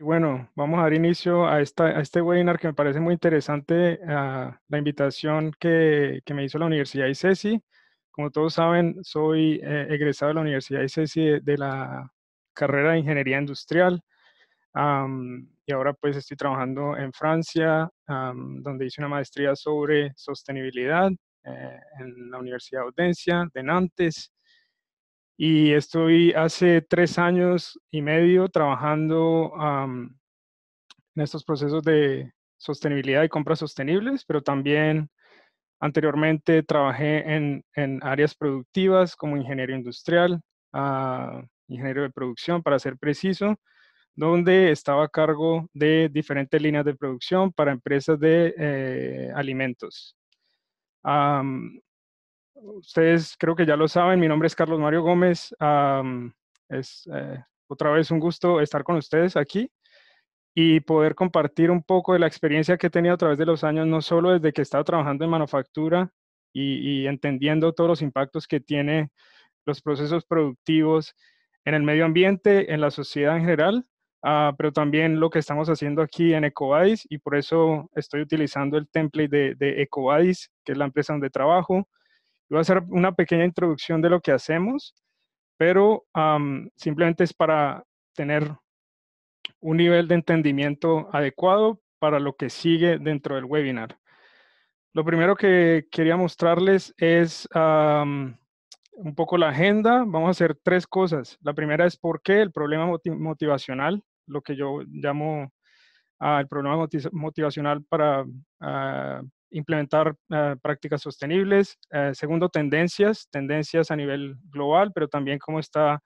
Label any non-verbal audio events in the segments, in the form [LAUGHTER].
Bueno, vamos a dar inicio a, este webinar que me parece muy interesante, la invitación que, me hizo la Universidad de ICESI. Como todos saben, soy eh, egresado de la Universidad ICESI de, de la carrera de Ingeniería Industrial. y ahora pues estoy trabajando en Francia, donde hice una maestría sobre sostenibilidad eh, en la Universidad de Audencia de Nantes y estoy hace tres años y medio trabajando en estos procesos de sostenibilidad y compras sostenibles, pero también anteriormente trabajé en, en áreas productivas como ingeniero industrial, ah, ingeniero de producción para ser preciso, donde estaba a cargo de diferentes líneas de producción para empresas de eh, alimentos ustedes creo que ya lo saben, mi nombre es Carlos Mario Gómez. es eh, otra vez un gusto estar con ustedes aquí y poder compartir un poco de la experiencia que he tenido a través de los años, no solo desde que he estado trabajando en manufactura y, entendiendo todos los impactos que tiene los procesos productivos en el medio ambiente, en la sociedad en general, ah, pero también lo que estamos haciendo aquí en EcoBadis y por eso estoy utilizando el template de, de EcoBadis, que es la empresa donde trabajo, Voy a hacer una pequeña introducción de lo que hacemos, pero simplemente es para tener un nivel de entendimiento adecuado para lo que sigue dentro del webinar. Lo primero que quería mostrarles es un poco la agenda. Vamos a hacer tres cosas. La primera es por qué el problema motivacional, lo que yo llamo ah, el problema motivacional para ah, implementar eh, prácticas sostenibles. Eh, segundo, tendencias, tendencias a nivel global, pero también cómo está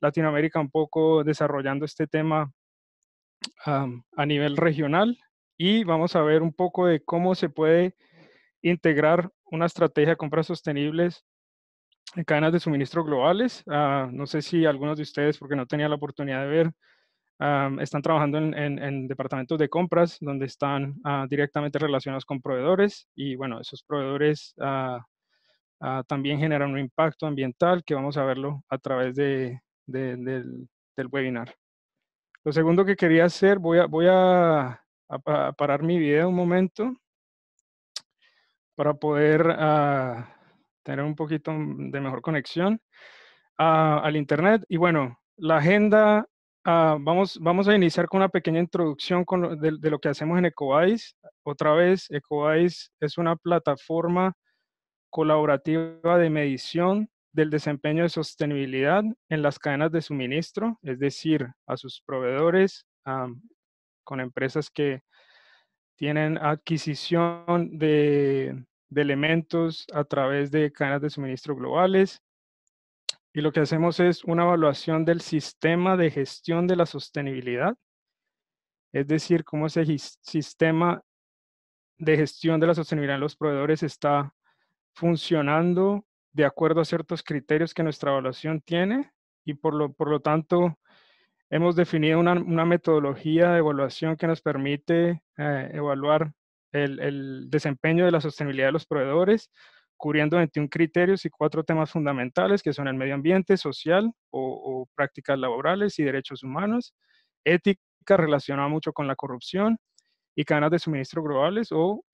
Latinoamérica un poco desarrollando este tema a nivel regional. Y vamos a ver un poco de cómo se puede integrar una estrategia de compras sostenibles en cadenas de suministro globales. Ah, no sé si algunos de ustedes, porque no tenía la oportunidad de ver, están trabajando en, departamentos de compras donde están ah, directamente relacionados con proveedores y bueno, esos proveedores ah, ah, también generan un impacto ambiental que vamos a verlo a través del, webinar. Lo segundo que quería hacer, voy a parar mi video un momento para poder tener un poquito de mejor conexión al Internet. Y bueno, la agenda Ah, vamos, a iniciar con una pequeña introducción de, lo que hacemos en Ecovice. Otra vez, Ecovice es una plataforma colaborativa de medición del desempeño de sostenibilidad en las cadenas de suministro, es decir, a sus proveedores, ah, con empresas que tienen adquisición de elementos a través de cadenas de suministro globales, y lo que hacemos es una evaluación del sistema de gestión de la sostenibilidad, es decir, cómo ese sistema de gestión de la sostenibilidad de los proveedores está funcionando de acuerdo a ciertos criterios que nuestra evaluación tiene y por lo, tanto hemos definido una, metodología de evaluación que nos permite eh, evaluar el desempeño de la sostenibilidad de los proveedores, cubriendo 21 criterios y cuatro temas fundamentales que son el medio ambiente, social o, prácticas laborales y derechos humanos, ética relacionada mucho con la corrupción y cadenas de suministro globales o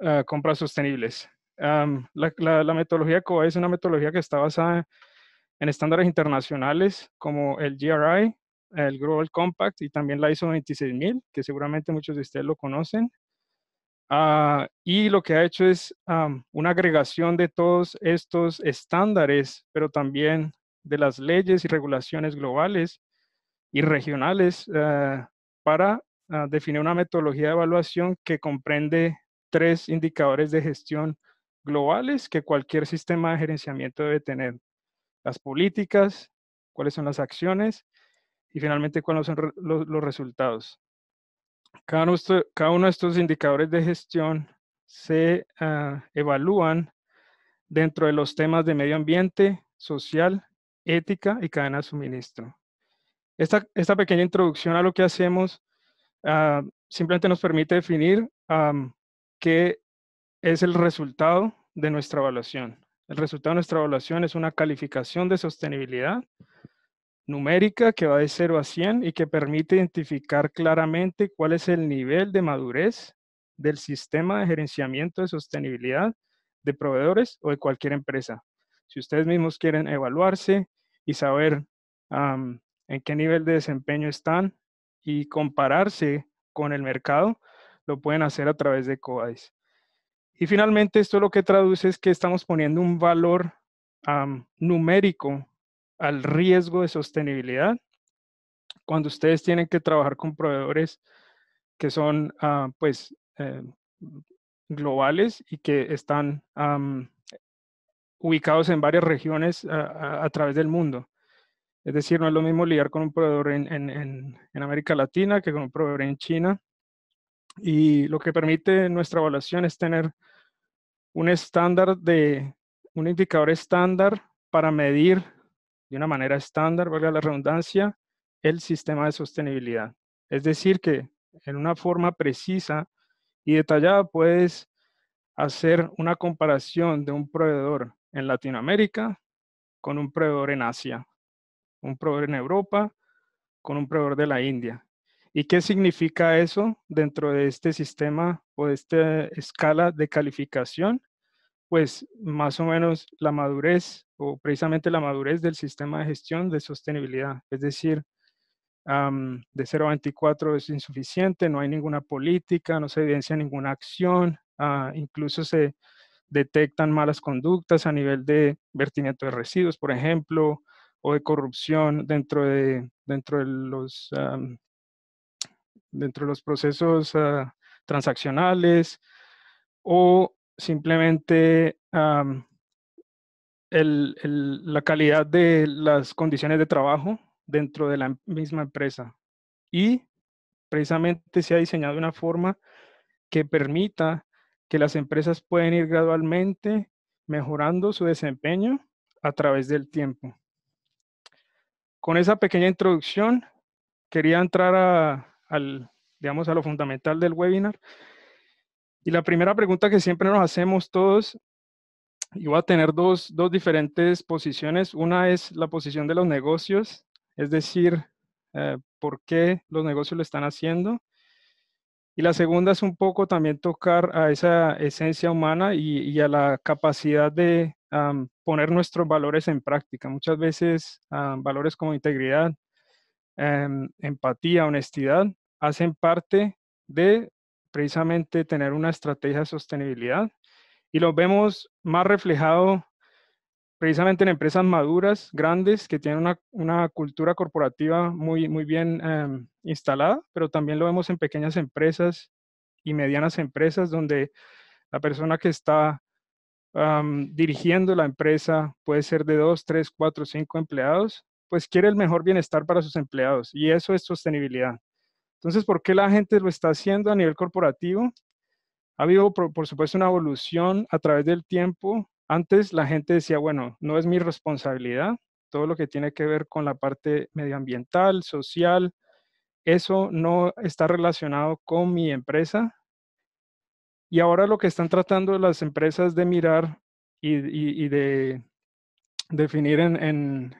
ah, compras sostenibles. la, la, metodología COA es una metodología que está basada en estándares internacionales como el GRI, el Global Compact y también la ISO 26000, que seguramente muchos de ustedes lo conocen. Ah, y lo que ha hecho es una agregación de todos estos estándares, pero también de las leyes y regulaciones globales y regionales eh, para ah, definir una metodología de evaluación que comprende tres indicadores de gestión globales que cualquier sistema de gerenciamiento debe tener. Las políticas, cuáles son las acciones y finalmente cuáles son los resultados. Cada uno, de estos indicadores de gestión se ah, evalúan dentro de los temas de medio ambiente, social, ética y cadena de suministro. Esta, esta pequeña introducción a lo que hacemos ah, simplemente nos permite definir qué es el resultado de nuestra evaluación. El resultado de nuestra evaluación es una calificación de sostenibilidad numérica que va de 0 a 100 y que permite identificar claramente cuál es el nivel de madurez del sistema de gerenciamiento de sostenibilidad de proveedores o de cualquier empresa. Si ustedes mismos quieren evaluarse y saber en qué nivel de desempeño están y compararse con el mercado, lo pueden hacer a través de COADIS. Y finalmente, esto lo que traduce es que estamos poniendo un valor numérico al riesgo de sostenibilidad cuando ustedes tienen que trabajar con proveedores que son ah, pues eh, globales y que están ubicados en varias regiones ah, a, través del mundo. Es decir, no es lo mismo lidiar con un proveedor en América Latina que con un proveedor en China. Y lo que permite nuestra evaluación es tener un estándar de, un indicador estándar para medir de una manera estándar, valga la redundancia, el sistema de sostenibilidad. Es decir, que en una forma precisa y detallada puedes hacer una comparación de un proveedor en Latinoamérica con un proveedor en Asia, un proveedor en Europa con un proveedor de la India. ¿Y qué significa eso dentro de este sistema o de esta escala de calificación? pues más o menos la madurez o precisamente la madurez del sistema de gestión de sostenibilidad. Es decir, de 0 a 24 es insuficiente, no hay ninguna política, no se evidencia ninguna acción, ah, incluso se detectan malas conductas a nivel de vertimiento de residuos, por ejemplo, o de corrupción dentro de, dentro de, los, dentro de los procesos ah, transaccionales o simplemente la calidad de las condiciones de trabajo dentro de la misma empresa. Y precisamente se ha diseñado una forma que permita que las empresas pueden ir gradualmente mejorando su desempeño a través del tiempo. Con esa pequeña introducción, quería entrar al, digamos, a lo fundamental del webinar, y la primera pregunta que siempre nos hacemos todos, y voy a tener dos, diferentes posiciones. Una es la posición de los negocios, es decir, eh, por qué los negocios lo están haciendo. Y la segunda es un poco también tocar a esa esencia humana y, a la capacidad de poner nuestros valores en práctica. Muchas veces valores como integridad, em, empatía, honestidad, hacen parte de precisamente tener una estrategia de sostenibilidad y lo vemos más reflejado precisamente en empresas maduras, grandes, que tienen una, cultura corporativa muy, muy bien em, instalada, pero también lo vemos en pequeñas empresas y medianas empresas donde la persona que está dirigiendo la empresa puede ser de dos, tres, cuatro, cinco empleados, pues quiere el mejor bienestar para sus empleados y eso es sostenibilidad. Entonces, ¿por qué la gente lo está haciendo a nivel corporativo? Ha habido, por, supuesto, una evolución a través del tiempo. Antes la gente decía, bueno, no es mi responsabilidad, todo lo que tiene que ver con la parte medioambiental, social, eso no está relacionado con mi empresa. Y ahora lo que están tratando las empresas de mirar y, de definir en,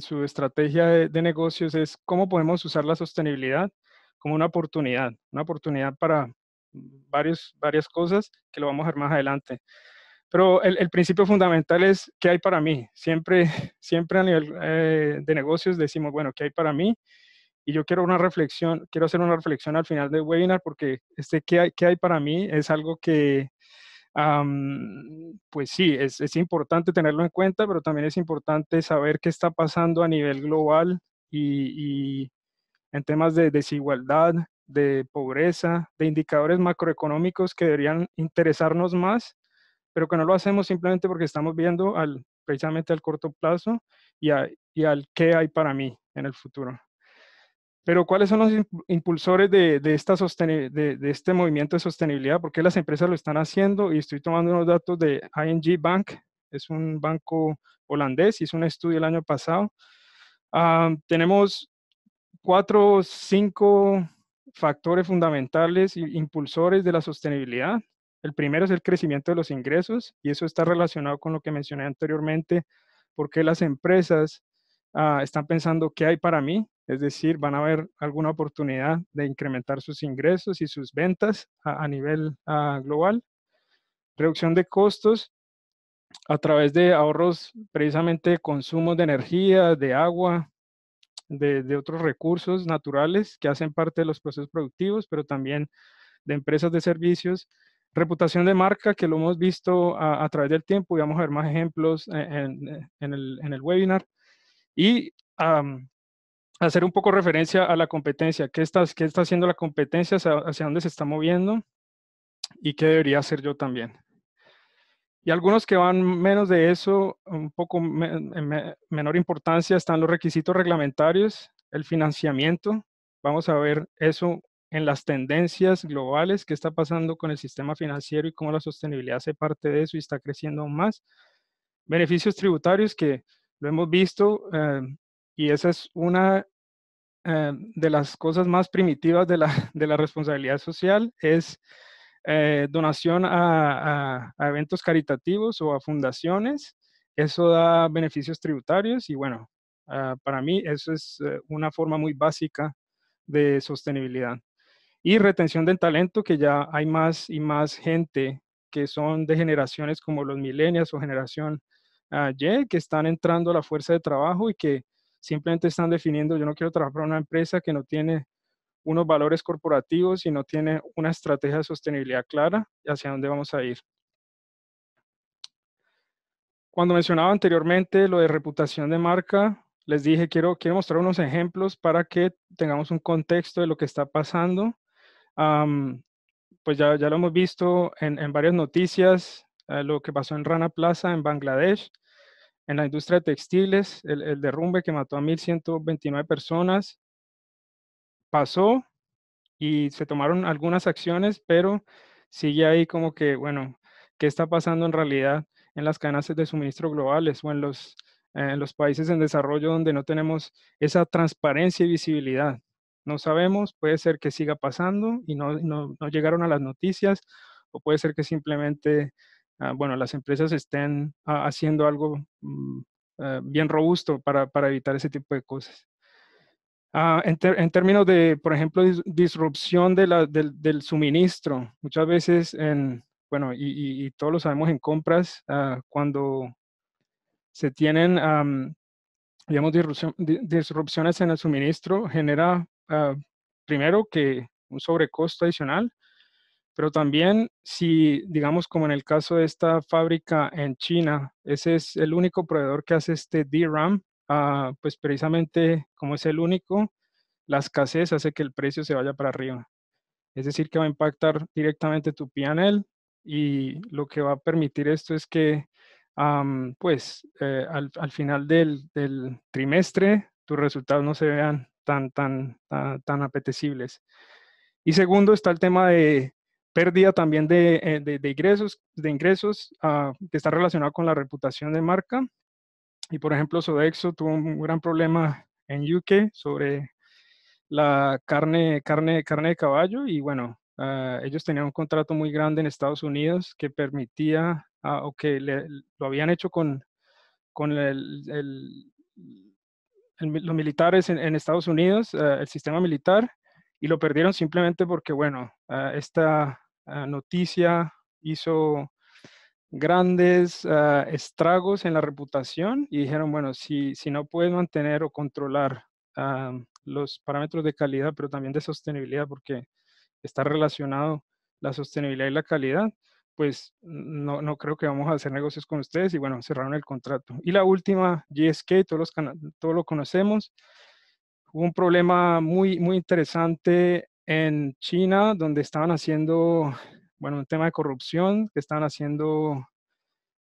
su estrategia de negocios es cómo podemos usar la sostenibilidad como una oportunidad, una oportunidad para mm, varios, varias cosas que lo vamos a ver más adelante. Pero el, principio fundamental es qué hay para mí. Siempre, [LAUGHS] siempre a nivel eh, de negocios decimos, bueno, ¿qué hay para mí? Y yo quiero una reflexión, quiero hacer una reflexión al final del webinar porque este qué hay, qué hay para mí es algo que, pues sí, es, es, importante tenerlo en cuenta, pero también es importante saber qué está pasando a nivel global y, en temas de desigualdad, de pobreza, de indicadores macroeconómicos que deberían interesarnos más, pero que no lo hacemos simplemente porque estamos viendo al, precisamente al corto plazo y, y al qué hay para mí en el futuro. Pero ¿cuáles son los impulsores de, de esta de, de, este movimiento de sostenibilidad? ¿Por qué las empresas lo están haciendo? Y estoy tomando unos datos de ING Bank, es un banco holandés, hizo un estudio el año pasado. Ah, tenemos cuatro o cinco factores fundamentales e impulsores de la sostenibilidad. El primero es el crecimiento de los ingresos y eso está relacionado con lo que mencioné anteriormente, porque las empresas ah, están pensando qué hay para mí, es decir, van a ver alguna oportunidad de incrementar sus ingresos y sus ventas a, nivel ah, global. Reducción de costos a través de ahorros precisamente de consumo de energía, de agua, de, otros recursos naturales que hacen parte de los procesos productivos, pero también de empresas de servicios. Reputación de marca, que lo hemos visto a, través del tiempo, y vamos a ver más ejemplos en, el, webinar. Y hacer un poco referencia a la competencia, qué está, haciendo la competencia, hacia dónde se está moviendo y qué debería hacer yo también. Y algunos que van menos de eso, un poco en menor importancia, están los requisitos reglamentarios, el financiamiento. Vamos a ver eso en las tendencias globales, qué está pasando con el sistema financiero y cómo la sostenibilidad hace parte de eso y está creciendo aún más. Beneficios tributarios que lo hemos visto eh, y esa es una eh, de las cosas más primitivas de la, [LAUGHS] de la responsabilidad social, es eh, donación a, eventos caritativos o a fundaciones, eso da beneficios tributarios y bueno, ah, para mí eso es eh, una forma muy básica de sostenibilidad. Y retención del talento, que ya hay más y más gente que son de generaciones como los millennials o generación ah, Y, que están entrando a la fuerza de trabajo y que simplemente están definiendo, yo no quiero trabajar para una empresa que no tiene unos valores corporativos y no tiene una estrategia de sostenibilidad clara hacia dónde vamos a ir. Cuando mencionaba anteriormente lo de reputación de marca, les dije, quiero, quiero mostrar unos ejemplos para que tengamos un contexto de lo que está pasando. pues ya, ya, lo hemos visto en, en varias noticias, eh, lo que pasó en Rana Plaza, en Bangladesh, en la industria de textiles, el, el derrumbe que mató a 1.129 personas, pasó y se tomaron algunas acciones, pero sigue ahí como que, bueno, ¿qué está pasando en realidad en las cadenas de suministro globales o en los, en los países en desarrollo donde no tenemos esa transparencia y visibilidad? No sabemos, puede ser que siga pasando y no, no, llegaron a las noticias o puede ser que simplemente, ah, bueno, las empresas estén ah, haciendo algo mm, eh, bien robusto para, para evitar ese tipo de cosas. Ah, en, términos de, por ejemplo, disrupción de del suministro, muchas veces, en, bueno, y, todos lo sabemos en compras, ah, cuando se tienen, digamos, disrupciones en el suministro, genera ah, primero que un sobrecosto adicional, pero también si, digamos, como en el caso de esta fábrica en China, ese es el único proveedor que hace este DRAM, pues precisamente como es el único, la escasez hace que el precio se vaya para arriba. Es decir, que va a impactar directamente tu PNL y lo que va a permitir esto es que, pues, eh, al, final del, trimestre, tus resultados no se vean tan, tan, tan, apetecibles. Y segundo, está el tema de pérdida también de, eh, ingresos, de ingresos ah, que está relacionado con la reputación de marca y por ejemplo, Sodexo tuvo un gran problema en UK sobre la carne, carne, carne de caballo y bueno, ah, ellos tenían un contrato muy grande en Estados Unidos que permitía, ah, o que lo habían hecho con, con los militares en, Estados Unidos, ah, el sistema militar, y lo perdieron simplemente porque, bueno, esta noticia hizo grandes ah, estragos en la reputación y dijeron, bueno, si, si no puedes mantener o controlar ah, los parámetros de calidad, pero también de sostenibilidad, porque está relacionado la sostenibilidad y la calidad, pues no, no, creo que vamos a hacer negocios con ustedes y bueno, cerraron el contrato. Y la última, GSK, todos, los todos lo conocemos. Hubo un problema muy, muy interesante en China, donde estaban haciendo bueno, un tema de corrupción que están haciendo,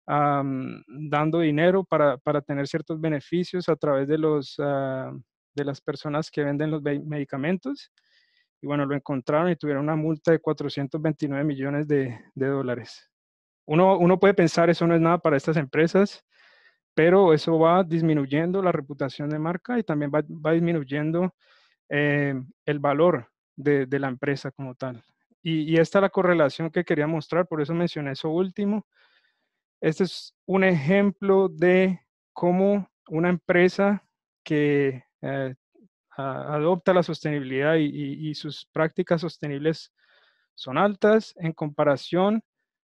dando dinero para, tener ciertos beneficios a través de, ah, de las personas que venden los medicamentos. Y bueno, lo encontraron y tuvieron una multa de 429 millones de, dólares. Uno, puede pensar, eso no es nada para estas empresas, pero eso va disminuyendo la reputación de marca y también va, disminuyendo eh, el valor de la empresa como tal. Y, esta es la correlación que quería mostrar, por eso mencioné eso último. Este es un ejemplo de cómo una empresa que eh, adopta la sostenibilidad y, sus prácticas sostenibles son altas en comparación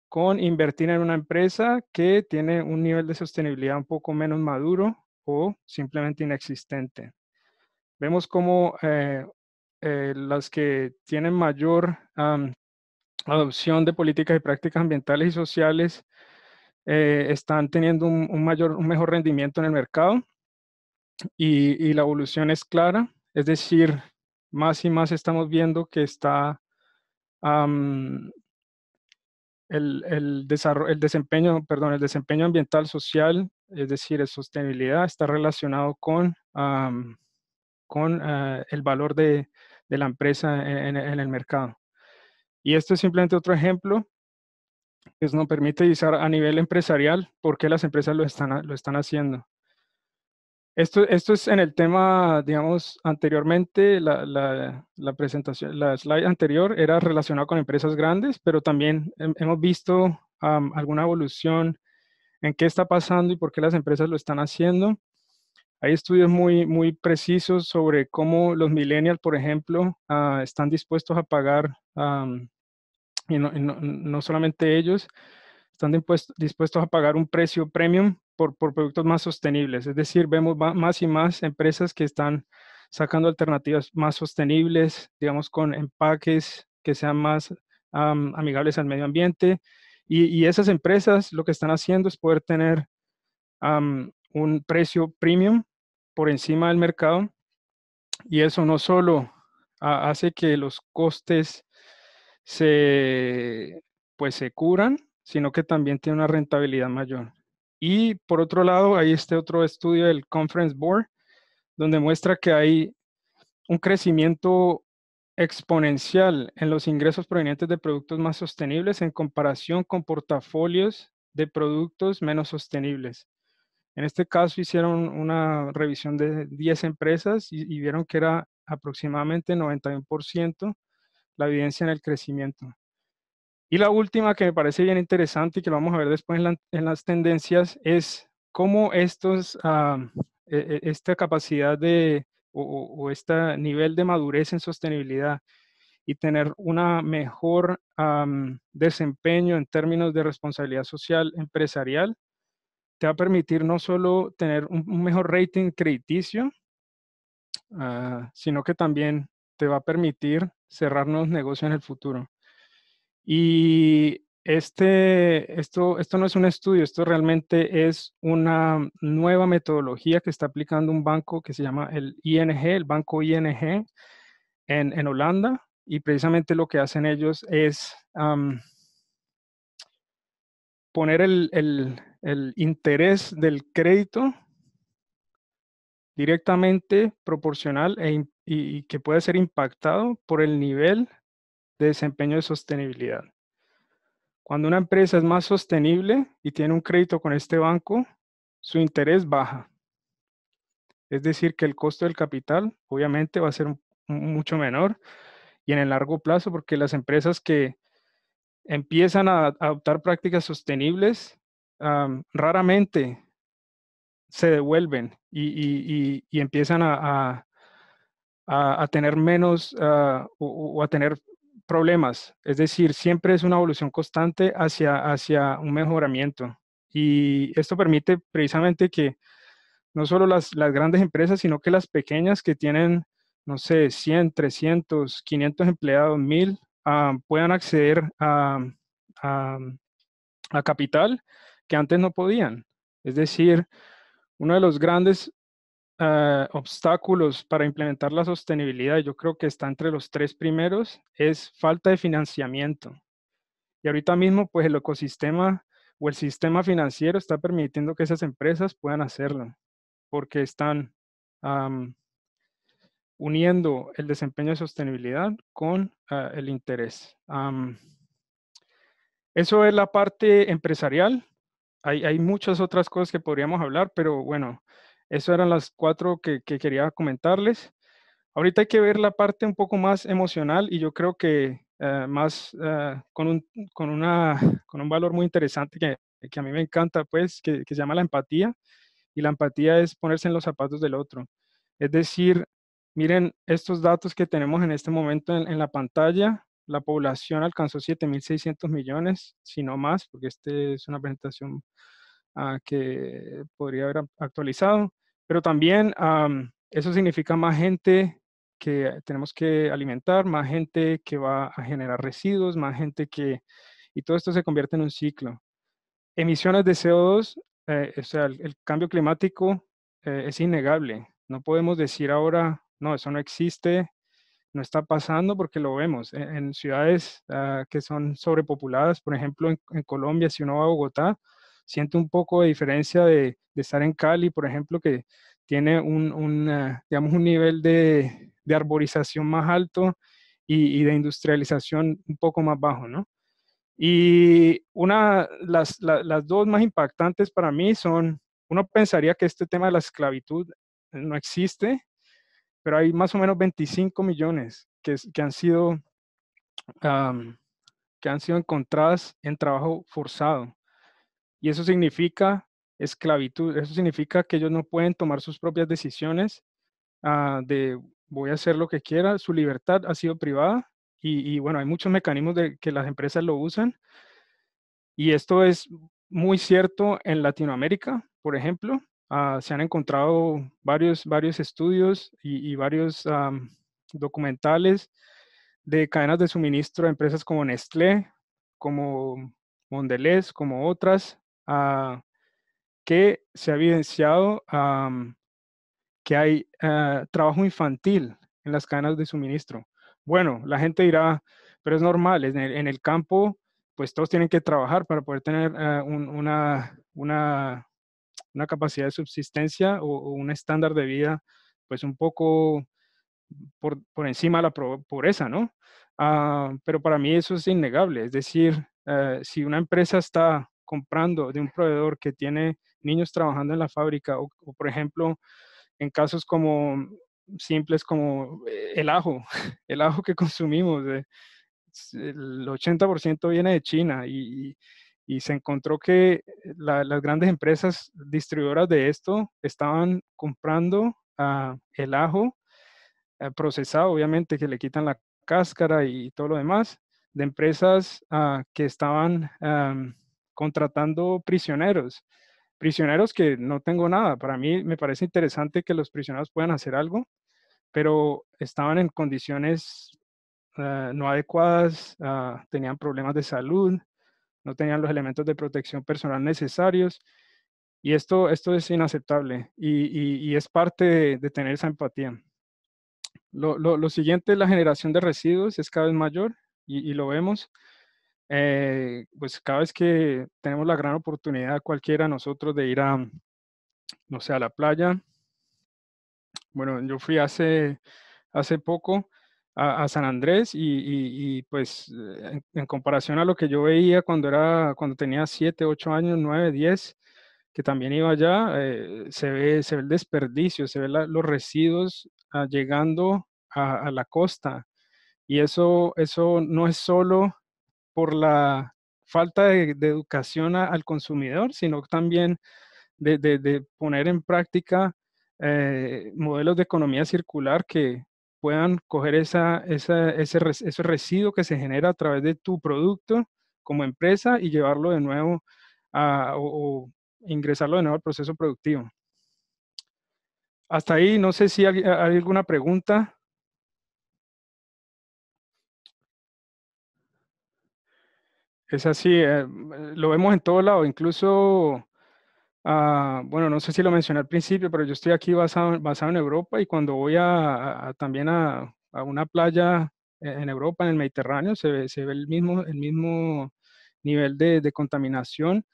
con invertir en una empresa que tiene un nivel de sostenibilidad un poco menos maduro o simplemente inexistente. Vemos cómo... Eh, eh, las que tienen mayor adopción de políticas y prácticas ambientales y sociales eh, están teniendo un, mayor, un mejor rendimiento en el mercado y, la evolución es clara, es decir, más y más estamos viendo que está el, desarrollo, el desempeño, perdón, el desempeño ambiental social, es decir, la sostenibilidad está relacionado con, con eh, el valor de, de la empresa e-, en, el mercado. Y esto es simplemente otro ejemplo que nos permite visar a nivel empresarial por qué las empresas lo están, lo están haciendo. Esto, esto es en el tema, digamos, anteriormente, la, presentación, la slide anterior era relacionado con empresas grandes, pero también hemos visto alguna evolución en qué está pasando y por qué las empresas lo están haciendo. Hay estudios muy, muy precisos sobre cómo los millennials, por ejemplo, ah, están dispuestos a pagar, y, no, no, solamente ellos, están dispuestos a pagar un precio premium por, por productos más sostenibles. Es decir, vemos más y más empresas que están sacando alternativas más sostenibles, digamos, con empaques que sean más amigables al medio ambiente. Y, y, esas empresas lo que están haciendo es poder tener un precio premium por encima del mercado y eso no solo hace que los costes se, pues, se curan, sino que también tiene una rentabilidad mayor. Y por otro lado, hay este otro estudio del Conference Board, donde muestra que hay un crecimiento exponencial en los ingresos provenientes de productos más sostenibles en comparación con portafolios de productos menos sostenibles. En este caso hicieron una revisión de 10 empresas y, vieron que era aproximadamente 91% la evidencia en el crecimiento. Y la última que me parece bien interesante y que lo vamos a ver después en, las tendencias es cómo estos, ah, e, e, esta capacidad de, o, este nivel de madurez en sostenibilidad y tener un mejor desempeño en términos de responsabilidad social empresarial te va a permitir no solo tener un, mejor rating crediticio, ah, sino que también te va a permitir cerrar nuevos negocios en el futuro. Y este, esto, esto no es un estudio, esto realmente es una nueva metodología que está aplicando un banco que se llama el ING, el banco ING en, Holanda. Y precisamente lo que hacen ellos es poner el, el interés del crédito directamente proporcional e y, y que puede ser impactado por el nivel de desempeño de sostenibilidad. Cuando una empresa es más sostenible y tiene un crédito con este banco, su interés baja. Es decir, que el costo del capital obviamente va a ser mucho menor y en el largo plazo, porque las empresas que empiezan a adoptar prácticas sostenibles raramente se devuelven y, empiezan a, tener menos ah, o, a tener problemas. Es decir, siempre es una evolución constante hacia, hacia un mejoramiento. Y esto permite precisamente que no solo las, grandes empresas, sino que las pequeñas que tienen, no sé, 100, 300, 500 empleados, 1000, puedan acceder a, a capital que antes no podían. Es decir, uno de los grandes ah, obstáculos para implementar la sostenibilidad, yo creo que está entre los tres primeros, es falta de financiamiento. Y ahorita mismo, pues el ecosistema o el sistema financiero está permitiendo que esas empresas puedan hacerlo, porque están uniendo el desempeño de sostenibilidad con ah, el interés. eso es la parte empresarial hay, muchas otras cosas que podríamos hablar, pero bueno, eso eran las cuatro que, quería comentarles. Ahorita hay que ver la parte un poco más emocional y yo creo que eh, más eh, con, un, con, una, [LAUGHS] con un valor muy interesante que, que a mí me encanta, pues, que, que, se llama la empatía. Y la empatía es ponerse en los zapatos del otro. Es decir, miren estos datos que tenemos en este momento en, en la pantalla la población alcanzó 7.600 millones, si no más, porque esta es una presentación ah, que podría haber actualizado, pero también eso significa más gente que tenemos que alimentar, más gente que va a generar residuos, más gente que... Y todo esto se convierte en un ciclo. Emisiones de CO2, eh, o sea, el, cambio climático eh, es innegable. No podemos decir ahora, no, eso no existe, no está pasando porque lo vemos e-, en, ciudades ah, que son sobrepopuladas, por ejemplo en, Colombia, si uno va a Bogotá, siente un poco de diferencia de, estar en Cali, por ejemplo, que tiene un, digamos, un nivel de, arborización más alto y, de industrialización un poco más bajo, ¿no? Y una, las, las dos más impactantes para mí son, uno pensaría que este tema de la esclavitud no existe, pero hay más o menos 25 millones que, han sido, que han sido encontradas en trabajo forzado. Y eso significa esclavitud, eso significa que ellos no pueden tomar sus propias decisiones ah, de voy a hacer lo que quiera, su libertad ha sido privada y, y, bueno, hay muchos mecanismos de que las empresas lo usan. Y esto es muy cierto en Latinoamérica, por ejemplo, Ah, se han encontrado varios, varios estudios y, varios documentales de cadenas de suministro de empresas como Nestlé, como Mondelez, como otras, ah, que se ha evidenciado que hay ah, trabajo infantil en las cadenas de suministro. Bueno, la gente dirá, pero es normal, en el, campo pues todos tienen que trabajar para poder tener una, una capacidad de subsistencia o, un estándar de vida, pues un poco por, encima de la pobreza, ¿no? Ah, pero para mí eso es innegable, es decir, eh, si una empresa está comprando de un proveedor que tiene niños trabajando en la fábrica o, por ejemplo, en casos como simples como eh, el ajo, [LAUGHS] el ajo que consumimos, eh, el 80% viene de China y y se encontró que las grandes empresas distribuidoras de esto estaban comprando ah, el ajo ah, procesado, obviamente que le quitan la cáscara y todo lo demás, de empresas ah, que estaban contratando prisioneros. Prisioneros que no tengo nada. Para mí me parece interesante que los prisioneros puedan hacer algo, pero estaban en condiciones no adecuadas, tenían problemas de salud, no tenían los elementos de protección personal necesarios. Y esto, esto es inaceptable y, es parte de, tener esa empatía. Lo, siguiente es la generación de residuos es cada vez mayor y, lo vemos. Eh, pues cada vez que tenemos la gran oportunidad cualquiera de nosotros de ir a, no sé, a la playa. Bueno, yo fui hace, hace poco a, San Andrés y, pues en, comparación a lo que yo veía cuando, era, cuando tenía 7, 8 años, 9, 10, que también iba allá, eh, se, ve, se ve el desperdicio, se ve los residuos ah, llegando a, la costa. Y eso, eso no es solo por la falta de, educación al consumidor, sino también de, poner en práctica eh, modelos de economía circular que, puedan coger esa, ese, ese residuo que se genera a través de tu producto como empresa y llevarlo de nuevo o, ingresarlo de nuevo al proceso productivo. Hasta ahí, no sé si hay, alguna pregunta. Es así, eh, lo vemos en todos lado, incluso Ah, bueno, no sé si lo mencioné al principio, pero yo estoy aquí basado, en Europa y cuando voy también a, una playa e-, en Europa, en el Mediterráneo, se ve, el, mismo, el mismo nivel de, contaminación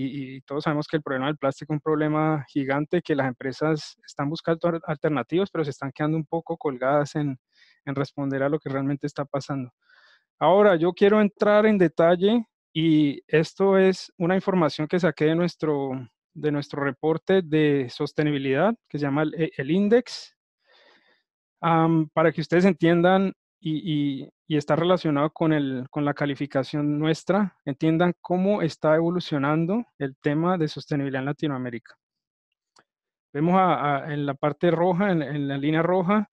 y, todos sabemos que el problema del plástico es un problema gigante que las empresas están buscando alternativas, pero se están quedando un poco colgadas en, en responder a lo que realmente está pasando. Ahora, yo quiero entrar en detalle y esto es una información que saqué de nuestro de nuestro reporte de sostenibilidad que se llama el, INDEX, eh, para que ustedes entiendan y, está relacionado con, la calificación nuestra, entiendan cómo está evolucionando el tema de sostenibilidad en Latinoamérica. Vemos en la parte roja, en, la línea roja,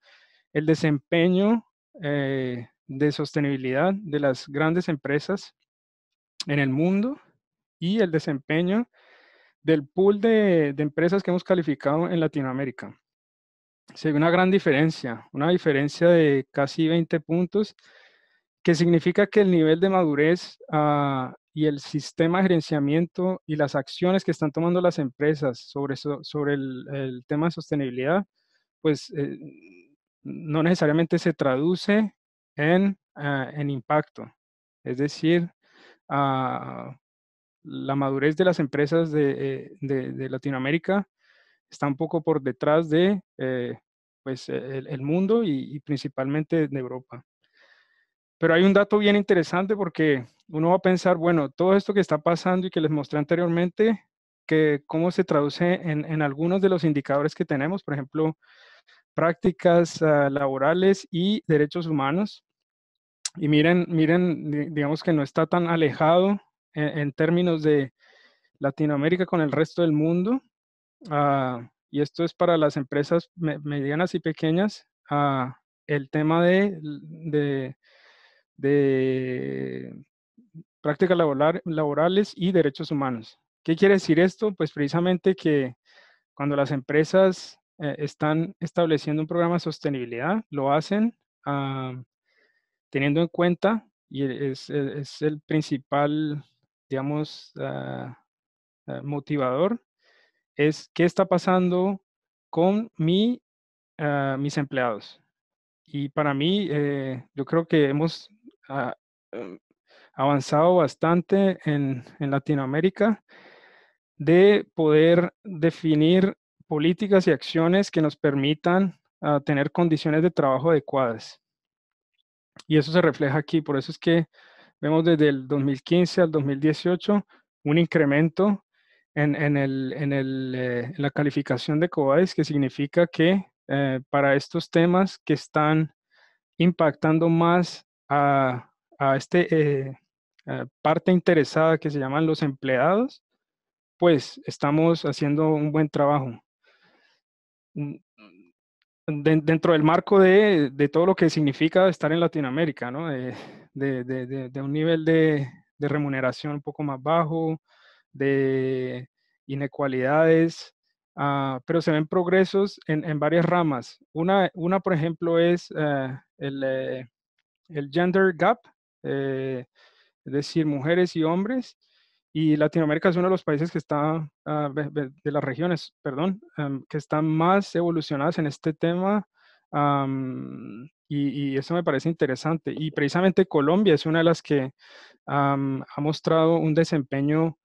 el desempeño eh, de sostenibilidad de las grandes empresas en el mundo y el desempeño del pool de, empresas que hemos calificado en Latinoamérica. Se ve una gran diferencia, una diferencia de casi 20 puntos, que significa que el nivel de madurez ah, y el sistema de gerenciamiento y las acciones que están tomando las empresas sobre, sobre el, tema de sostenibilidad, pues eh, no necesariamente se traduce en, ah, impacto. Es decir, ah, la madurez de las empresas eh, de, Latinoamérica está un poco por detrás de eh, pues, e-, el, mundo y, principalmente de Europa. Pero hay un dato bien interesante porque uno va a pensar, bueno, todo esto que está pasando y que les mostré anteriormente, que cómo se traduce en, algunos de los indicadores que tenemos, por ejemplo, prácticas ah, laborales y derechos humanos. Y miren, miren, digamos que no está tan alejado en, términos de Latinoamérica con el resto del mundo. Ah, y esto es para las empresas medianas y pequeñas. Ah, el tema de, prácticas laboral, laborales y derechos humanos. ¿Qué quiere decir esto? Pues precisamente que cuando las empresas eh, están estableciendo un programa de sostenibilidad, lo hacen ah, teniendo en cuenta, y es, es el principal digamos, ah, ah, motivador es qué está pasando con mi, ah, mis empleados. Y para mí, eh, yo creo que hemos em, avanzado bastante en, Latinoamérica de poder definir políticas y acciones que nos permitan tener condiciones de trabajo adecuadas. Y eso se refleja aquí, por eso es que vemos desde el 2015 al 2018 un incremento eh, en, la calificación de COVID, que significa que eh, para estos temas que están impactando más a, a esta eh, parte interesada que se llaman los empleados, pues estamos haciendo un buen trabajo. Mm, dentro del marco de, todo lo que significa estar en Latinoamérica, De, un nivel de, remuneración un poco más bajo, de inecualidades, ah, pero se ven progresos en, varias ramas. Una, por ejemplo, es eh, eh, el, gender gap, eh, es decir, mujeres y hombres y Latinoamérica es uno de los países que está, ah, de las regiones, perdón, em, que están más evolucionadas en este tema. y, eso me parece interesante. Y precisamente Colombia es una de las que ha mostrado un desempeño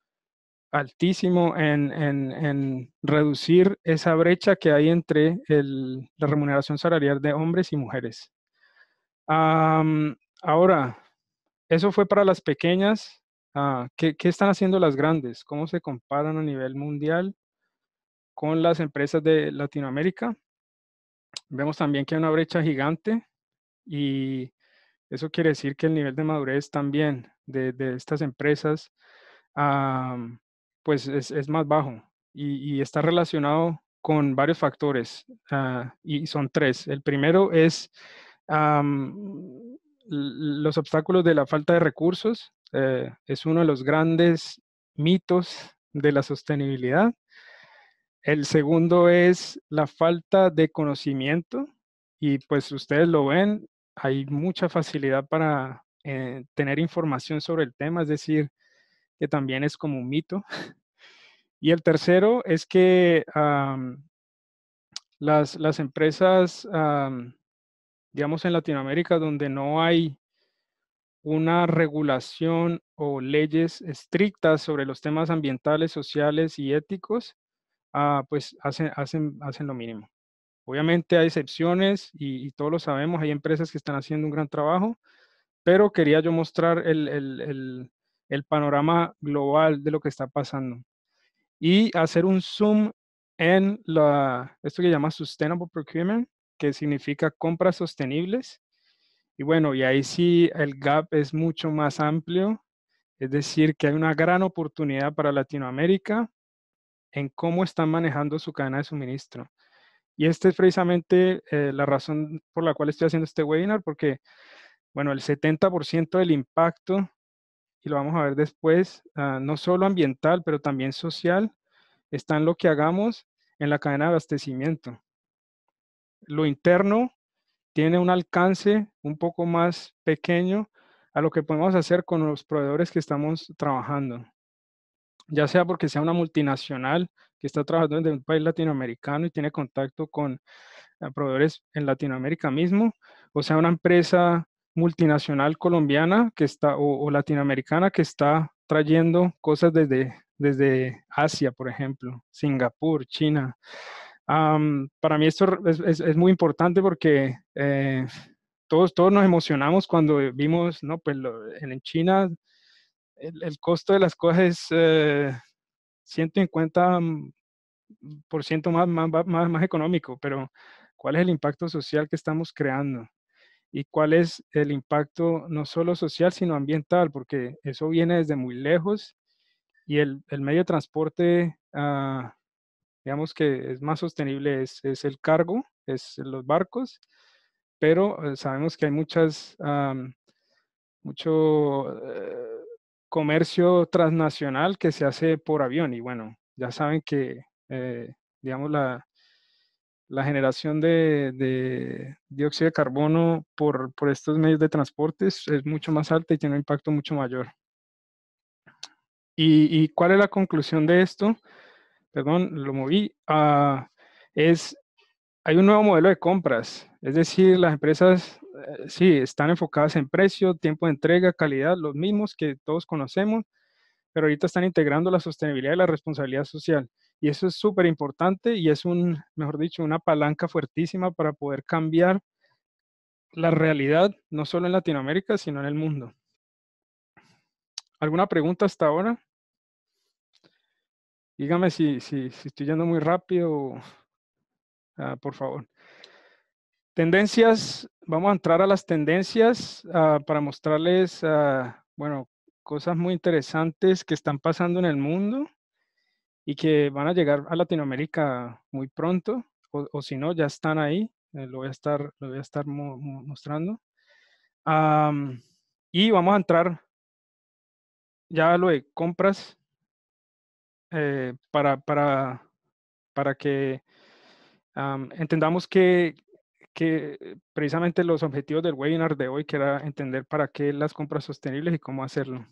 altísimo en, en, en, reducir esa brecha que hay entre el, la remuneración salarial de hombres y mujeres. ahora, eso fue para las pequeñas Ah, ¿qué, están haciendo las grandes? ¿Cómo se comparan a nivel mundial con las empresas de Latinoamérica? Vemos también que hay una brecha gigante y eso quiere decir que el nivel de madurez también de, estas empresas pues es, más bajo y, está relacionado con varios factores ah, y son tres. El primero es los obstáculos de la falta de recursos, eh, es uno de los grandes mitos de la sostenibilidad. El segundo es la falta de conocimiento y pues ustedes lo ven, hay mucha facilidad para eh, tener información sobre el tema, es decir, que también es como un mito. [LAUGHS] Y el tercero es que las, empresas, digamos en Latinoamérica, donde no hay una regulación o leyes estrictas sobre los temas ambientales, sociales y éticos, ah, pues hacen, hacen, lo mínimo. Obviamente hay excepciones y, todos lo sabemos, hay empresas que están haciendo un gran trabajo, pero quería yo mostrar el, panorama global de lo que está pasando y hacer un zoom en la, esto que llama Sustainable Procurement, que significa compras sostenibles y bueno, y ahí sí el gap es mucho más amplio, es decir, que hay una gran oportunidad para Latinoamérica en cómo están manejando su cadena de suministro. Y esta es precisamente eh, la razón por la cual estoy haciendo este webinar, porque, bueno, el 70% del impacto, y lo vamos a ver después, ah, no solo ambiental, pero también social, está en lo que hagamos en la cadena de abastecimiento. Lo interno tiene un alcance un poco más pequeño a lo que podemos hacer con los proveedores que estamos trabajando, ya sea porque sea una multinacional que está trabajando en un país latinoamericano y tiene contacto con ah, proveedores en Latinoamérica mismo, o sea una empresa multinacional colombiana que está o, latinoamericana que está trayendo cosas desde, desde Asia, por ejemplo, Singapur, China para mí esto es, muy importante porque eh, todos, todos nos emocionamos cuando vimos, ¿no? Pues en China el, costo de las cosas es eh, 150 mm, más, más, más, económico, pero ¿cuál es el impacto social que estamos creando? y cuál es el impacto no solo social, sino ambiental, porque eso viene desde muy lejos y el, el medio de transporte ah, digamos que es más sostenible es, el cargo, es los barcos, pero eh, sabemos que hay muchas, mucho eh, comercio transnacional que se hace por avión y bueno, ya saben que, eh, digamos, la, generación de, dióxido de carbono por, estos medios de transporte es, mucho más alta y tiene un impacto mucho mayor. y cuál es la conclusión de esto? perdón, lo moví, ah, es, hay un nuevo modelo de compras, es decir, las empresas, eh, sí, están enfocadas en precio, tiempo de entrega, calidad, los mismos que todos conocemos, pero ahorita están integrando la sostenibilidad y la responsabilidad social. Y eso es súper importante y es un, mejor dicho, una palanca fuertísima para poder cambiar la realidad, no solo en Latinoamérica, sino en el mundo. ¿Alguna pregunta hasta ahora? Dígame si, estoy yendo muy rápido, ah, por favor. Tendencias, vamos a entrar a las tendencias ah, para mostrarles, ah, bueno, cosas muy interesantes que están pasando en el mundo y que van a llegar a Latinoamérica muy pronto, o, si no, ya están ahí, eh, lo voy a estar, lo voy a estar mostrando. y vamos a entrar ya lo de compras eh, para, que entendamos que, precisamente los objetivos del webinar de hoy, que era entender para qué las compras sostenibles y cómo hacerlo.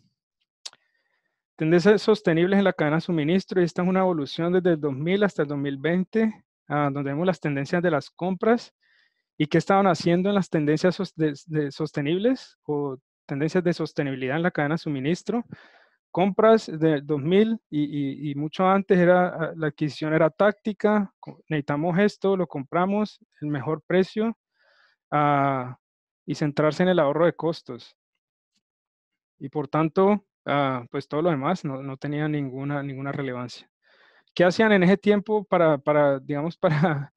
Tendencias sostenibles en la cadena de suministro, y esta es una evolución desde el 2000 hasta el 2020, donde vemos las tendencias de las compras y qué estaban haciendo en las tendencias sostenibles o tendencias de sostenibilidad en la cadena de suministro compras de 2000 y, mucho antes era ah, la adquisición era táctica, necesitamos esto, lo compramos, el mejor precio ah, y centrarse en el ahorro de costos. Y por tanto, ah, pues todo lo demás no, no, tenía ninguna, ninguna relevancia. ¿Qué hacían en ese tiempo para, para digamos, [LAUGHS] para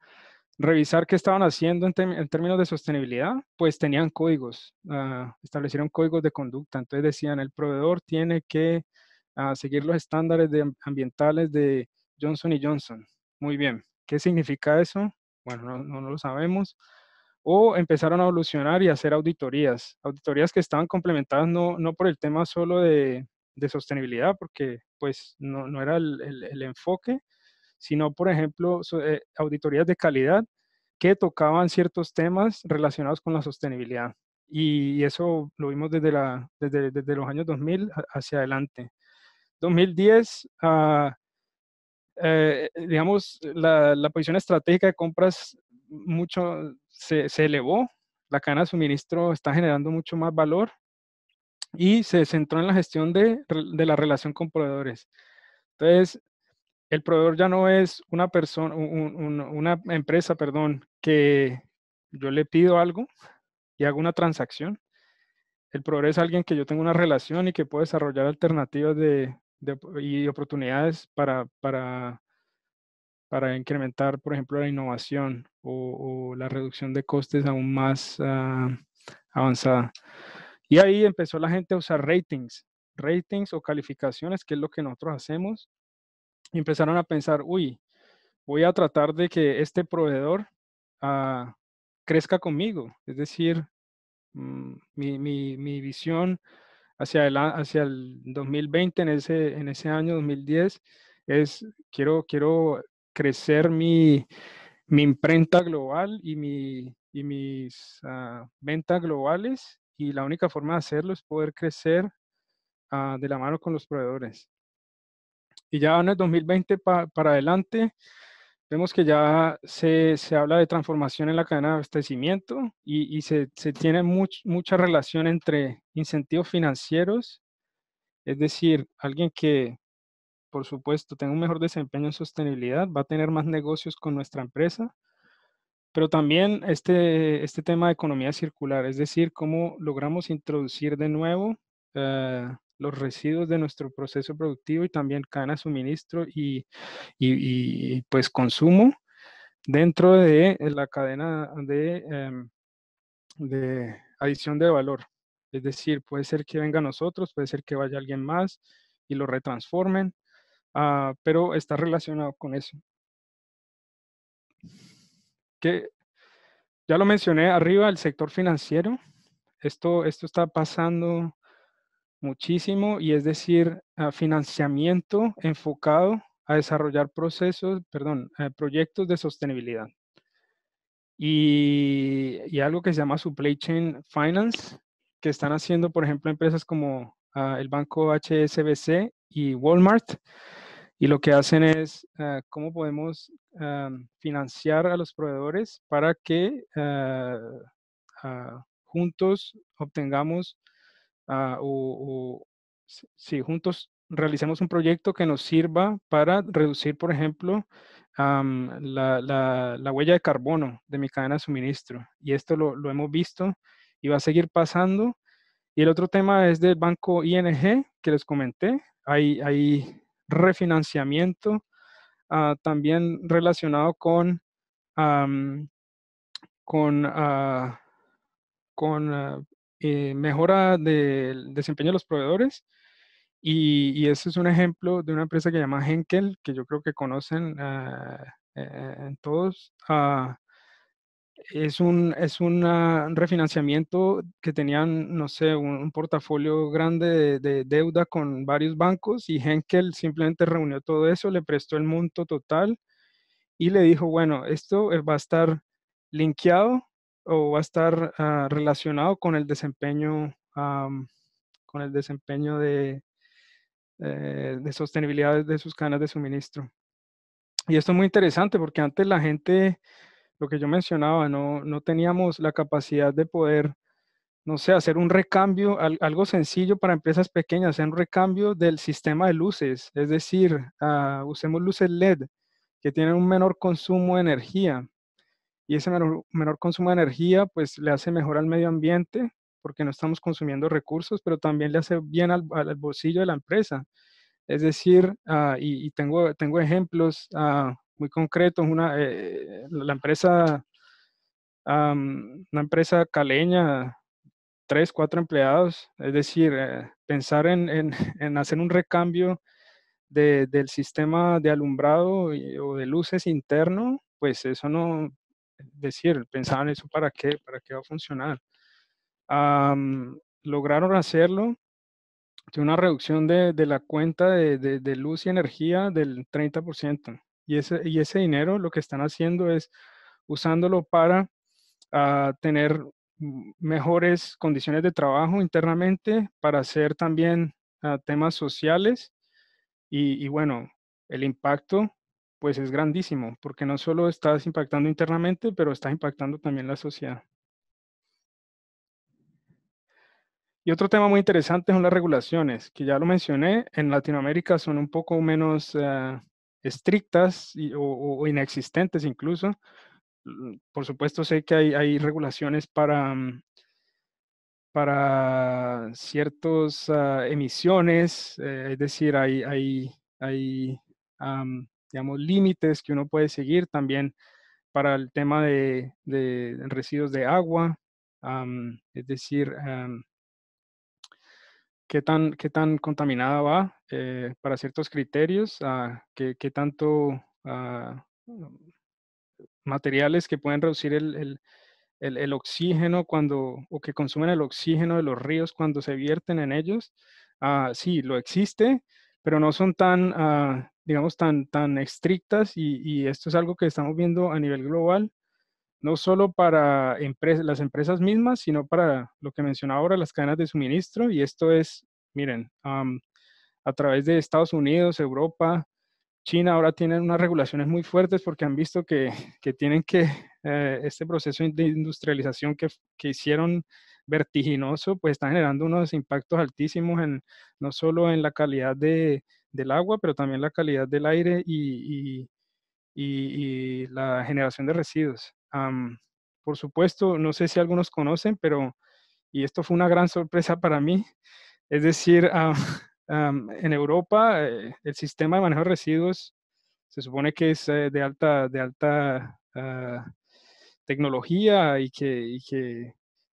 revisar qué estaban haciendo en, términos de sostenibilidad, pues tenían códigos, ah, establecieron códigos de conducta. Entonces decían, el proveedor tiene que ah, seguir los estándares ambientales de Johnson y Johnson. Muy bien, ¿qué significa eso? Bueno, no, lo sabemos. O empezaron a evolucionar y hacer auditorías, auditorías que estaban complementadas no, por el tema solo de, sostenibilidad, porque pues no, era el enfoque, sino, por ejemplo, eh, auditorías de calidad que tocaban ciertos temas relacionados con la sostenibilidad. Y eso lo vimos desde, la, desde, los años 2000 hacia adelante. 2010, ah, eh, digamos, la, posición estratégica de compras mucho se, elevó, la cadena de suministro está generando mucho más valor y se centró en la gestión de, de la relación con proveedores. Entonces, el proveedor ya no es una persona, una empresa, perdón, que yo le pido algo y hago una transacción. El proveedor es alguien que yo tengo una relación y que puedo desarrollar alternativas y oportunidades para, para, para incrementar, por ejemplo, la innovación o, la reducción de costes aún más ah, avanzada. Y ahí empezó la gente a usar ratings, ratings o calificaciones, que es lo que nosotros hacemos empezaron a pensar, uy, voy a tratar de que este proveedor ah, crezca conmigo. Es decir, mm, mi, mi, mi, visión hacia el, hacia el 2020, en ese, en ese año 2010, es quiero, quiero crecer mi, mi imprenta global y, mi, y mis ah, ventas globales. Y la única forma de hacerlo es poder crecer ah, de la mano con los proveedores y ya en el 2020 para adelante, vemos que ya se, habla de transformación en la cadena de abastecimiento y, se, tiene mucha relación entre incentivos financieros, es decir, alguien que, por supuesto, tenga un mejor desempeño en sostenibilidad, va a tener más negocios con nuestra empresa, pero también este, este tema de economía circular, es decir, cómo logramos introducir de nuevo eh, los residuos de nuestro proceso productivo y también cadena suministro y, y, pues consumo dentro de la cadena de, em, de adición de valor. Es decir, puede ser que venga a nosotros, puede ser que vaya alguien más y lo retransformen, ah, pero está relacionado con eso. ya lo mencioné arriba, el sector financiero. Esto, esto está pasando muchísimo y es decir, ah, financiamiento enfocado a desarrollar procesos, perdón, eh, proyectos de sostenibilidad. Y, y, algo que se llama Supply Chain Finance, que están haciendo, por ejemplo, empresas como ah, el banco HSBC y Walmart. Y lo que hacen es ah, cómo podemos financiar a los proveedores para que juntos obtengamos Ah, o, si juntos realicemos un proyecto que nos sirva para reducir, por ejemplo, la, huella de carbono de mi cadena de suministro. Y esto lo, hemos visto y va a seguir pasando. Y el otro tema es del banco ING que les comenté. Hay, hay refinanciamiento ah, también relacionado con, con, ah, con eh, mejora del desempeño de los proveedores. Y, y ese es un ejemplo de una empresa que se llama Henkel, que yo creo que conocen ah, eh, todos. Ah, es un, es un refinanciamiento que tenían, no sé, un, portafolio grande de, de, deuda con varios bancos y Henkel simplemente reunió todo eso, le prestó el monto total y le dijo, bueno, esto va a estar linkeado o va a estar ah, relacionado con el desempeño, con el desempeño de, eh, de sostenibilidad de sus cadenas de suministro. Y esto es muy interesante porque antes la gente, lo que yo mencionaba, no, teníamos la capacidad de poder, no sé, hacer un recambio, algo sencillo para empresas pequeñas, hacer un recambio del sistema de luces, es decir, ah, usemos luces LED que tienen un menor consumo de energía, y ese menor, consumo de energía pues le hace mejor al medio ambiente porque no estamos consumiendo recursos, pero también le hace bien al, bolsillo de la empresa. Es decir, ah, y, tengo, tengo ejemplos ah, muy concretos, una, eh, la empresa, una empresa caleña, tres, cuatro empleados, es decir, eh, pensar [LAUGHS] en, hacer un recambio del sistema de alumbrado o de luces interno, pues eso no, decir, pensaban eso para qué, para qué va a funcionar. lograron hacerlo de una reducción de, la cuenta de, luz y energía del 30%. Y ese, y ese dinero lo que están haciendo es usándolo para ah, tener mejores condiciones de trabajo internamente, para hacer también ah, temas sociales y, bueno, el impacto pues es grandísimo, porque no solo estás impactando internamente, pero estás impactando también la sociedad. Y otro tema muy interesante son las regulaciones, que ya lo mencioné, en Latinoamérica son un poco menos eh, estrictas o, inexistentes incluso. Mm, por supuesto sé que hay, regulaciones para, mm, para ciertas ah, emisiones, eh, es decir, hay, hay, hay digamos, límites que uno puede seguir también para el tema de, residuos de agua, es decir, qué, tan, qué tan contaminada va eh, para ciertos criterios, ah, qué, tanto ah, materiales que pueden reducir el, el oxígeno cuando, o que consumen el oxígeno de los ríos cuando se vierten en ellos. Ah, sí, lo existe, pero no son tan, ah, digamos, tan, tan estrictas y, esto es algo que estamos viendo a nivel global, no solo para empresas, las empresas mismas, sino para lo que mencionaba ahora, las cadenas de suministro y esto es, miren, a través de Estados Unidos, Europa, China ahora tiene unas regulaciones muy fuertes porque han visto que, tienen que eh, este proceso de industrialización que, hicieron vertiginoso, pues está generando unos impactos altísimos en, no solo en la calidad del agua, pero también la calidad del aire y, la generación de residuos. por supuesto, no sé si algunos conocen, pero, y esto fue una gran sorpresa para mí, es decir, [LAUGHS] en Europa, eh, el sistema de manejo de residuos se supone que es eh, de alta, de alta ah, tecnología y que,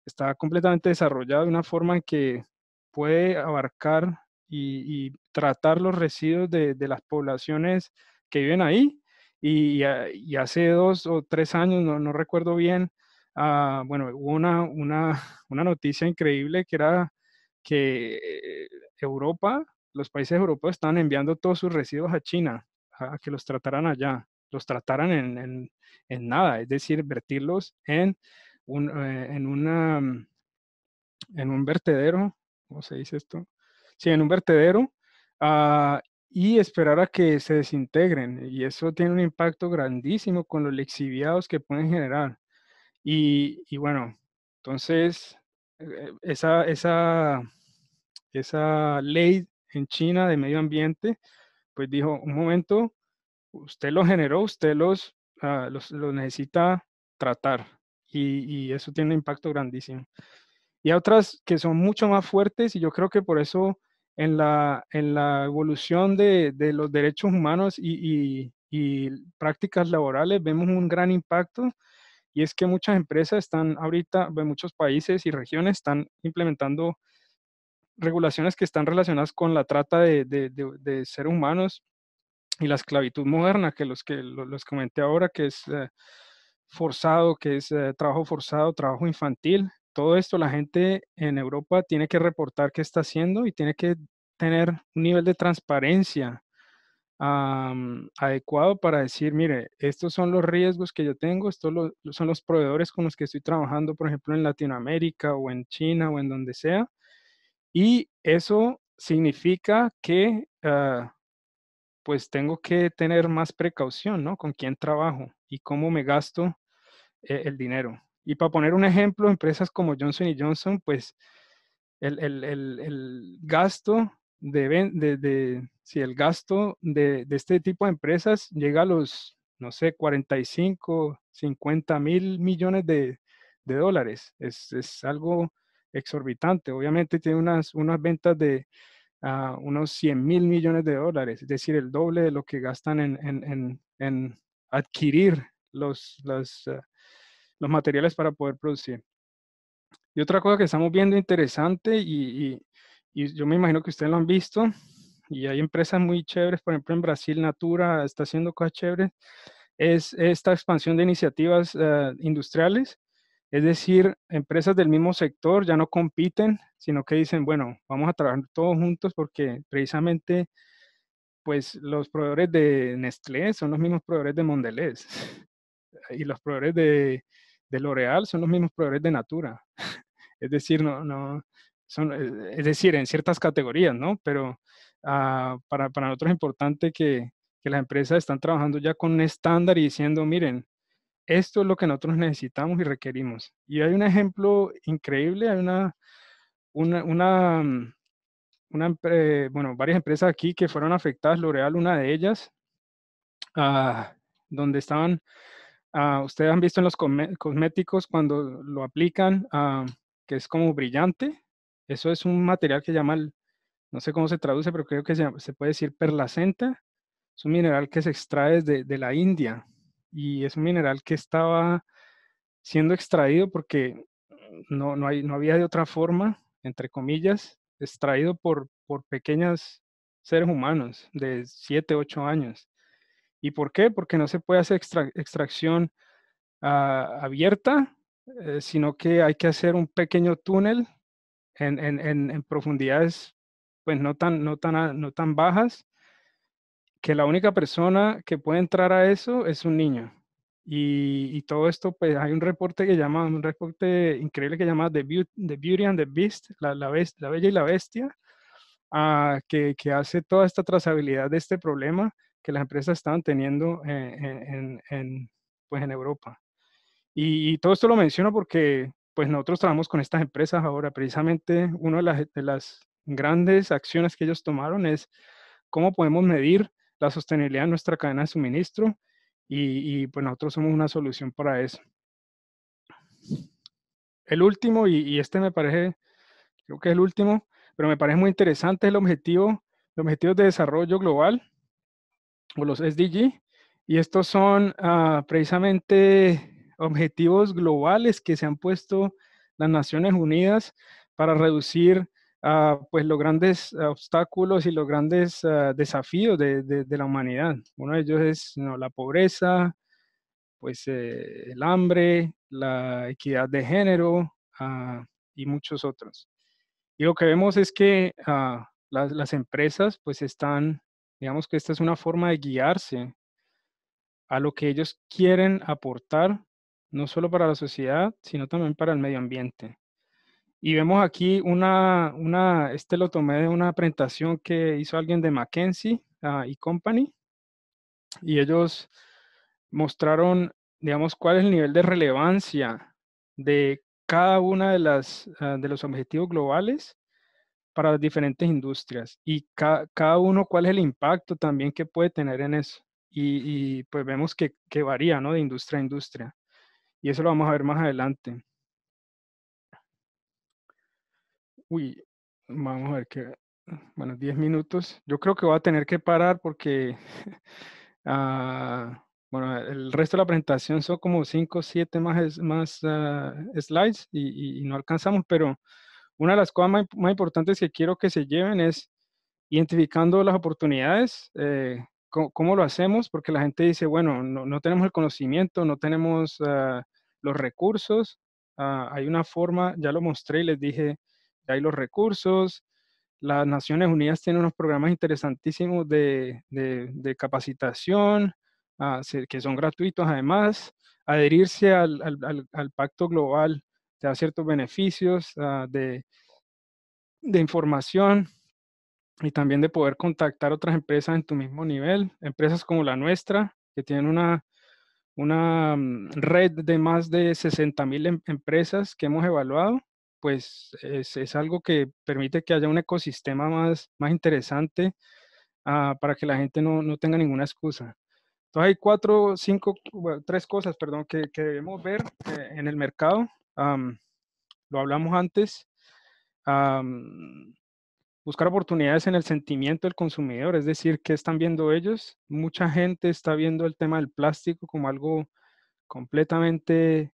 está completamente desarrollado de una forma en que puede abarcar y, tratar los residuos de, las poblaciones que viven ahí. Y, ah, hace dos o tres años, no, recuerdo bien, ah, bueno, hubo una, [LAUGHS] una noticia increíble que era que eh, Europa, los países europeos están enviando todos sus residuos a China, a que los trataran allá, los trataran en, nada, es decir, vertirlos en un, eh, en una, mm, en un vertedero, ¿cómo se dice esto? Sí, en un vertedero, ah, y esperar a que se desintegren. Y eso tiene un impacto grandísimo con los lixiviados que pueden generar. y bueno, entonces eh, esa, esa, esa ley en China de medio ambiente, pues dijo, un momento, usted lo generó, usted los, ah, los, necesita tratar y, eso tiene un impacto grandísimo. Y otras que son mucho más fuertes y yo creo que por eso en la, en la evolución de, los derechos humanos y, y prácticas laborales vemos un gran impacto y es que muchas empresas están ahorita, en muchos países y regiones están implementando regulaciones que están relacionadas con la trata de, de, seres humanos y la esclavitud moderna, que los que los, comenté ahora, que es eh, forzado, que es eh, trabajo forzado, trabajo infantil. Todo esto la gente en Europa tiene que reportar qué está haciendo y tiene que tener un nivel de transparencia adecuado para decir, mire, estos son los riesgos que yo tengo, estos son los proveedores con los que estoy trabajando, por ejemplo, en Latinoamérica o en China o en donde sea. Y eso significa que ah, pues tengo que tener más precaución, ¿no? Con quién trabajo y cómo me gasto eh, el dinero. Y para poner un ejemplo, empresas como Johnson Johnson, pues el, el, el, el gasto de, de, si el gasto de, este tipo de empresas llega a los, no sé, 45, 50 mil millones de, dólares. Es, es, algo exorbitante. Obviamente tiene unas, unas ventas de ah, unos 100 mil millones de dólares, es decir, el doble de lo que gastan en, en, en, en adquirir los, los, ah, los materiales para poder producir. Y otra cosa que estamos viendo interesante y, y yo me imagino que ustedes lo han visto. Y hay empresas muy chéveres, por ejemplo en Brasil, Natura está haciendo cosas chéveres. Es esta expansión de iniciativas eh, industriales. Es decir, empresas del mismo sector ya no compiten, sino que dicen, bueno, vamos a trabajar todos juntos porque precisamente pues los proveedores de Nestlé son los mismos proveedores de Mondelez [LAUGHS] y los proveedores de, de L'Oreal son los mismos proveedores de Natura. [LAUGHS] Es decir, no, no, eh, es decir, en ciertas categorías, ¿no? Pero ah, para, para, nosotros es importante que, que, las empresas están trabajando ya con un estándar y diciendo, miren, esto es lo que nosotros necesitamos y requerimos. Y hay un ejemplo increíble, hay una, una, una, mm, bueno, varias empresas aquí que fueron afectadas, L'Oreal, una de ellas, ah, donde estaban, ah, ustedes han visto en los cosméticos cuando lo aplican, que es como brillante, eso es un material que llama, no sé cómo se traduce, pero creo que se, puede decir perlacenta. Es un mineral que se extrae desde de la India y es un mineral que estaba siendo extraído porque no, hay, no había de otra forma, entre comillas, extraído por, pequeños seres humanos de 7, 8 años. ¿Y por qué? Porque no se puede hacer extracción ah, abierta, eh, sino que hay que hacer un pequeño túnel en, en, en, profundidades pues no tan, no tan, no tan bajas, que la única persona que puede entrar a eso es un niño. Y, y, todo esto, pues hay un reporte que llama, un reporte increíble que llama The, Beauty and the Beast, la, la, la Bella y la Bestia, ah, que, que, hace toda esta trazabilidad de este problema que las empresas estaban teniendo en, en, pues, en Europa. y, todo esto lo menciono porque pues nosotros trabajamos con estas empresas ahora. Precisamente una eh, de las, grandes acciones que ellos tomaron es cómo podemos medir la sostenibilidad de nuestra cadena de suministro y, pues nosotros somos una solución para eso. El último, y, este me parece, creo que es el último, pero me parece muy interesante es el objetivo, los objetivos de desarrollo global o los SDG. Y estos son ah, precisamente objetivos globales que se han puesto las Naciones Unidas para reducir ah, pues los grandes obstáculos y los grandes ah, desafíos de, de, la humanidad. Uno de ellos es no, la pobreza, pues eh, el hambre, la equidad de género ah, y muchos otros. Y lo que vemos es que las, las empresas pues están, digamos que esta es una forma de guiarse a lo que ellos quieren aportar no solo para la sociedad, sino también para el medio ambiente. Y vemos aquí una, una este lo tomé de una presentación que hizo alguien de McKinsey ah, y Company, y ellos mostraron, digamos, cuál es el nivel de relevancia de cada una de las ah, de los objetivos globales para las diferentes industrias y cada uno cuál es el impacto también que puede tener en eso. Y, y pues vemos que, que varía, ¿no? De industria a industria. Y eso lo vamos a ver más adelante. Uy, vamos a ver qué, bueno, 10 minutos. Yo creo que voy a tener que parar porque, [LAUGHS] ah, bueno, el resto de la presentación son como 5 o 7 más, más ah, slides y, no alcanzamos, pero una de las cosas más, importantes que quiero que se lleven es identificando las oportunidades, eh, ¿Cómo, lo hacemos? Porque la gente dice, bueno, no, tenemos el conocimiento, no tenemos ah, los recursos. Ah, hay una forma, ya lo mostré y les dije, hay los recursos. Las Naciones Unidas tienen unos programas interesantísimos de, capacitación, ah, que son gratuitos además. Adherirse al, pacto global te da ciertos beneficios de, de información y también de poder contactar otras empresas en tu mismo nivel, empresas como la nuestra, que tienen una, una mm, red de más de 60 mil em, empresas que hemos evaluado, pues es, algo que permite que haya un ecosistema más, más interesante ah, para que la gente no, no, tenga ninguna excusa. Entonces hay cuatro, cinco, tres cosas, perdón, que, que debemos ver eh, en el mercado. lo hablamos antes buscar oportunidades en el sentimiento del consumidor, es decir, qué están viendo ellos. Mucha gente está viendo el tema del plástico como algo completamente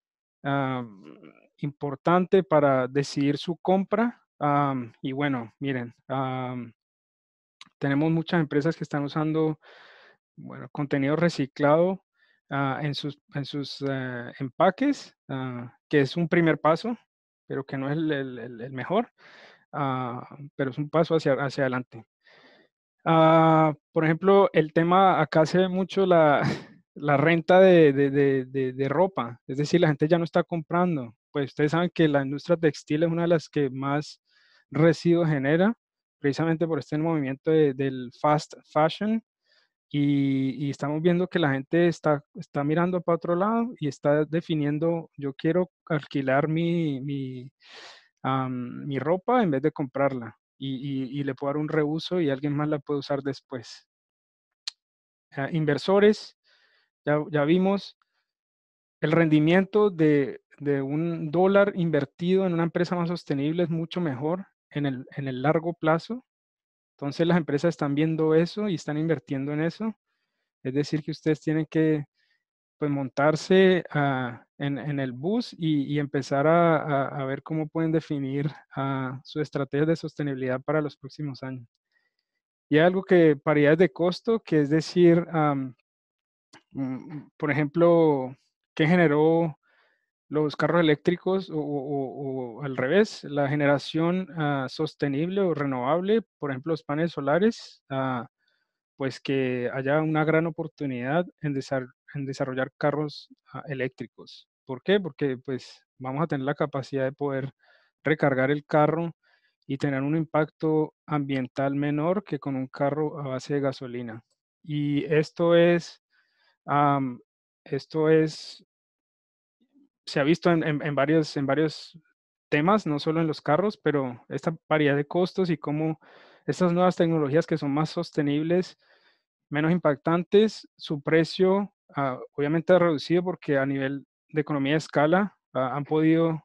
importante para decidir su compra. y bueno, miren, tenemos muchas empresas que están usando bueno, contenido reciclado ah, en sus, en sus eh, empaques, ah, que es un primer paso, pero que no es el mejor. Ah, pero es un paso hacia, hacia adelante. Ah, por ejemplo, el tema, acá se ve mucho la, [LAUGHS] la renta de, de, de, de, ropa, es decir, la gente ya no está comprando. Pues ustedes saben que la industria textil es una de las que más residuos genera, precisamente por este movimiento del fast fashion. Y, y, estamos viendo que la gente está, está mirando para otro lado y está definiendo, yo quiero alquilar mi, mi mi ropa en vez de comprarla y, le puedo dar un reuso y alguien más la puede usar después. Ah, inversores, ya, vimos el rendimiento de, de, un dólar invertido en una empresa más sostenible es mucho mejor en el, en el largo plazo. Entonces las empresas están viendo eso y están invirtiendo en eso. Es decir, que ustedes tienen que pues, montarse a en, el bus y, empezar a, ver cómo pueden definir ah, su estrategia de sostenibilidad para los próximos años. Y algo que paridad de costo, que es decir, mm, por ejemplo, ¿qué generó los carros eléctricos o, al revés, la generación ah, sostenible o renovable, por ejemplo, los paneles solares, ah, pues que haya una gran oportunidad en, desarrollar carros ah, eléctricos. ¿Por qué? Porque pues vamos a tener la capacidad de poder recargar el carro y tener un impacto ambiental menor que con un carro a base de gasolina. Y esto es, esto es, se ha visto en, varios, en varios temas, no solo en los carros, pero esta variedad de costos y cómo estas nuevas tecnologías que son más sostenibles, menos impactantes, su precio Ah, obviamente ha reducido porque a nivel de economía de escala ah, han podido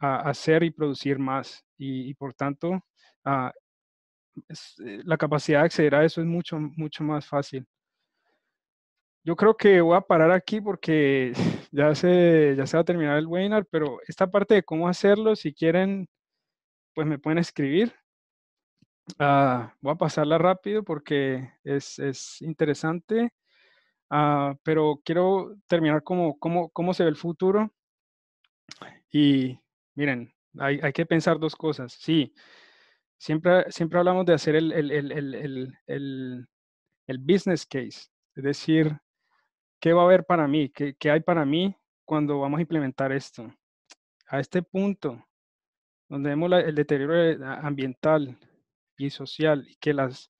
ah, hacer y producir más y, por tanto eh, la capacidad de acceder a eso es mucho, mucho más fácil. Yo creo que voy a parar aquí porque [LAUGHS] ya se, ya se va a terminar el webinar, pero esta parte de cómo hacerlo, si quieren, pues me pueden escribir. voy a pasarla rápido porque es, es interesante. Ah, pero quiero terminar como, cómo cómo se ve el futuro. Y miren, hay, hay, que pensar dos cosas. Sí, siempre, siempre hablamos de hacer el, el, el, el business case, es decir, ¿qué va a haber para mí? ¿Qué, ¿Qué, hay para mí cuando vamos a implementar esto? A este punto, donde vemos el deterioro eh, ambiental y social, y que las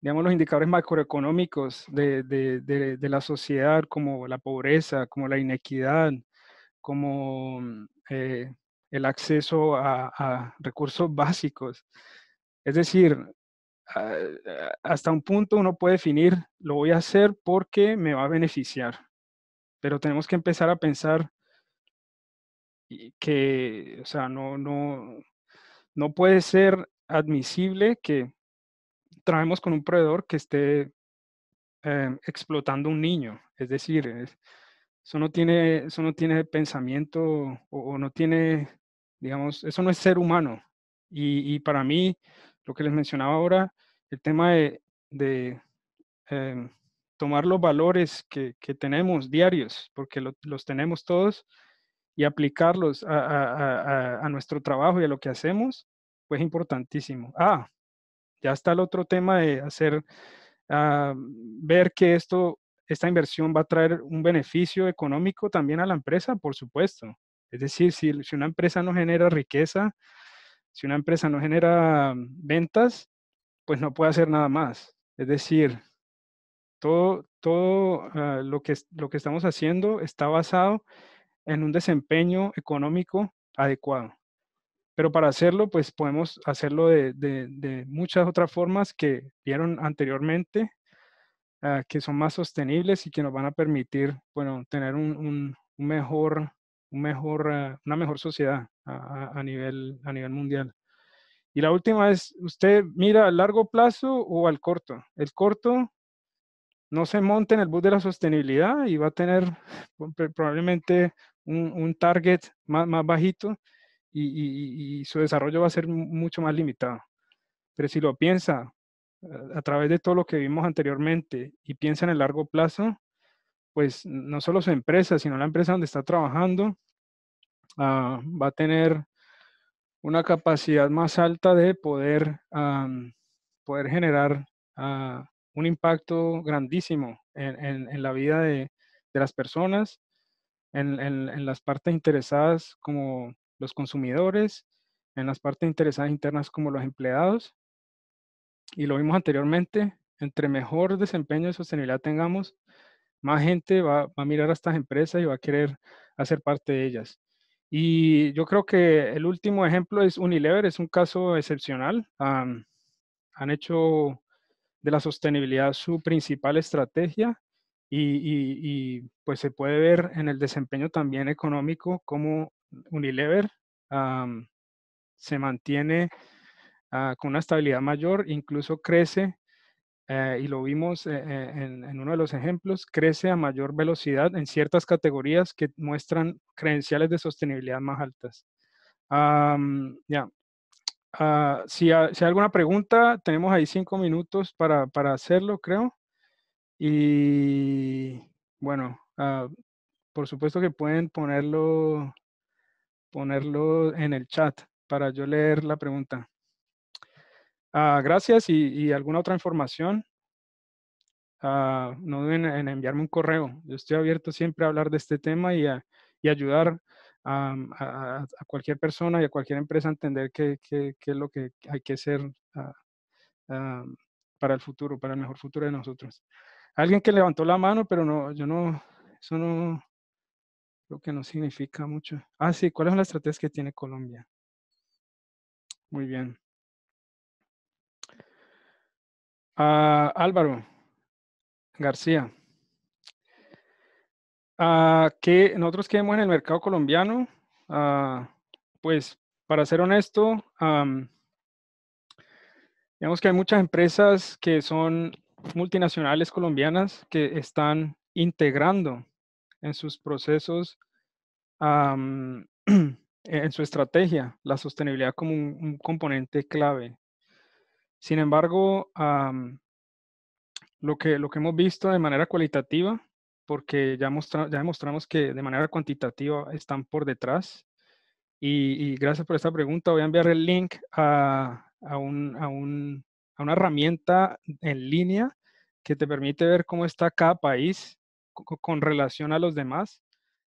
digamos, los indicadores macroeconómicos de, de, de, la sociedad, como la pobreza, como la inequidad, como mm, eh, el acceso a, recursos básicos. Es decir, ah, ah, hasta un punto uno puede definir, lo voy a hacer porque me va a beneficiar, pero tenemos que empezar a pensar que, o sea, no, no, no puede ser admisible que traemos con un proveedor que esté em, explotando un niño. Es decir, eso, no tiene, eso no tiene pensamiento o, no tiene, digamos, eso no es ser humano. Y, para mí, lo que les mencionaba ahora, el tema de, em, tomar los valores que, tenemos diarios, porque los tenemos todos, y aplicarlos a, a, nuestro trabajo y a lo que hacemos, pues es importantísimo. Ah, ya está el otro tema de hacer, ah, ver que esto, esta inversión va a traer un beneficio económico también a la empresa, por supuesto. Es decir, si, una empresa no genera riqueza, si una empresa no genera ventas, pues no puede hacer nada más. Es decir, todo, todo ah, lo, que, lo que estamos haciendo está basado en un desempeño económico adecuado. Pero para hacerlo, pues podemos hacerlo de, de, muchas otras formas que vieron anteriormente, ah, que son más sostenibles y que nos van a permitir, bueno, tener un, un, mejor, un mejor ah, una mejor sociedad a, nivel, a nivel mundial. Y la última es, ¿usted mira al largo plazo o al corto? El corto no se monte en el bus de la sostenibilidad y va a tener [LAUGHS] probablemente un, un target más, más, bajito y, su desarrollo va a ser mucho más limitado. Pero si lo piensa eh, a, través de todo lo que vimos anteriormente y piensa en el largo plazo, pues no solo su empresa, sino la empresa donde está trabajando ah, va a tener una capacidad más alta de poder, poder generar ah, un impacto grandísimo en, la vida de, las personas, en, las partes interesadas como los consumidores, en las partes interesadas internas como los empleados. Y lo vimos anteriormente, entre mejor desempeño de sostenibilidad tengamos, más gente va, a mirar a estas empresas y va a querer hacer parte de ellas. Y yo creo que el último ejemplo es Unilever, es un caso excepcional. han hecho de la sostenibilidad su principal estrategia y, pues se puede ver en el desempeño también económico como, Unilever se mantiene ah, con una estabilidad mayor, incluso crece, eh, y lo vimos eh, eh, en, uno de los ejemplos, crece a mayor velocidad en ciertas categorías que muestran credenciales de sostenibilidad más altas. ya. Ah, si, hay alguna pregunta, tenemos ahí cinco minutos para, hacerlo, creo. Y bueno, ah, por supuesto que pueden ponerlo ponerlo en el chat para yo leer la pregunta. Ah, gracias y, alguna otra información. Ah, no duden en enviarme un correo. Yo estoy abierto siempre a hablar de este tema y, a, ayudar a, cualquier persona y a cualquier empresa a entender qué, es lo que hay que hacer ah, para el futuro, para el mejor futuro de nosotros. Alguien que levantó la mano, pero no, yo no, eso no, Creo que no significa mucho. Ah, sí, ¿cuáles son las estrategias que tiene Colombia? Muy bien. Ah, Álvaro García. Uh, ah, que nosotros queremos en el mercado colombiano, ah, pues para ser honesto, digamos que hay muchas empresas que son multinacionales colombianas que están integrando en sus procesos, [CLEARS THROAT] en su estrategia, la sostenibilidad como un, componente clave. Sin embargo, lo, que, lo que hemos visto de manera cualitativa, porque ya, ya demostramos que de manera cuantitativa están por detrás. Y, gracias por esta pregunta. Voy a enviar el link a, a una herramienta en línea que te permite ver cómo está cada país con, relación a los demás